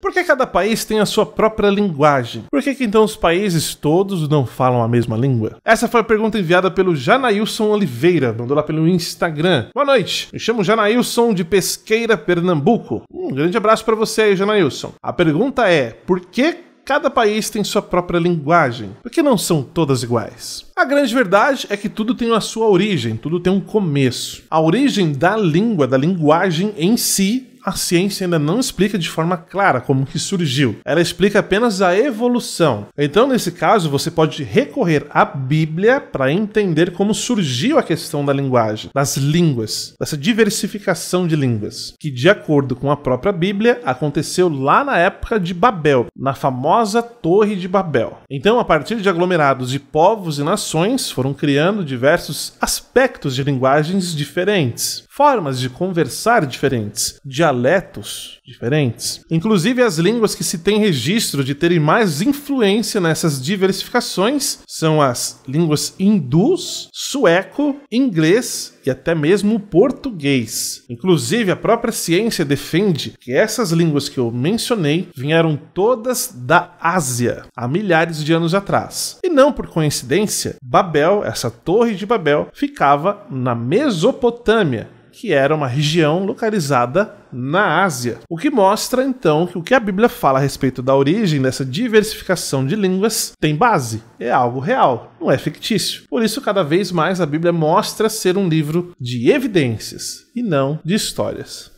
Por que cada país tem a sua própria linguagem? Por que, que, então os países todos não falam a mesma língua? Essa foi a pergunta enviada pelo Janailson Oliveira, mandou lá pelo Instagram. Boa noite, me chamo Janailson de Pesqueira, Pernambuco. Um grande abraço para você aí, Janailson. A pergunta é: por que cada país tem sua própria linguagem, porque não são todas iguais. A grande verdade é que tudo tem a sua origem, tudo tem um começo. A origem da língua, da linguagem em si, a ciência ainda não explica de forma clara como que surgiu. Ela explica apenas a evolução. Então, nesse caso, você pode recorrer à Bíblia para entender como surgiu a questão da linguagem, das línguas, dessa diversificação de línguas, que de acordo com a própria Bíblia aconteceu lá na época de Babel, na famosa Torre de Babel. Então, a partir de aglomerados de povos e nações, foram criando diversos aspectos de linguagens diferentes, formas de conversar diferentes, dialetos dialetos diferentes. Inclusive, as línguas que se tem registro de terem mais influência nessas diversificações são as línguas hindus, sueco, inglês e até mesmo português. Inclusive, a própria ciência defende que essas línguas que eu mencionei vieram todas da Ásia há milhares de anos atrás. E não por coincidência, Babel, essa torre de Babel, ficava na Mesopotâmia, que era uma região localizada na Ásia. O que mostra então que o que a Bíblia fala a respeito da origem dessa diversificação de línguas tem base, é algo real, não é fictício. Por isso, cada vez mais a Bíblia mostra ser um livro de evidências e não de histórias.